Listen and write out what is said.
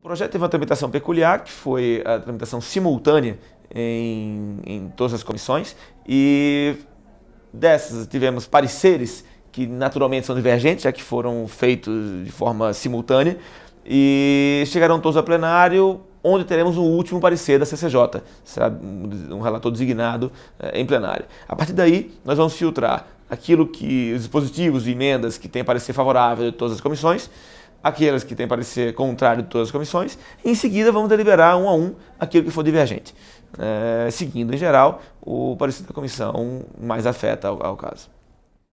O projeto teve uma tramitação peculiar, que foi a tramitação simultânea em, em todas as comissões, e dessas tivemos pareceres que naturalmente são divergentes, já que foram feitos de forma simultânea, e chegaram todos a plenário, onde teremos o um último parecer da CCJ, será um relator designado eh, em plenário. A partir daí, nós vamos filtrar aquilo que os dispositivos e emendas que têm parecer favorável de todas as comissões, aqueles que têm parecer contrário de todas as comissões, e em seguida vamos deliberar um a um aquilo que for divergente. É, seguindo, em geral, o parecer da comissão mais afeta ao, ao caso.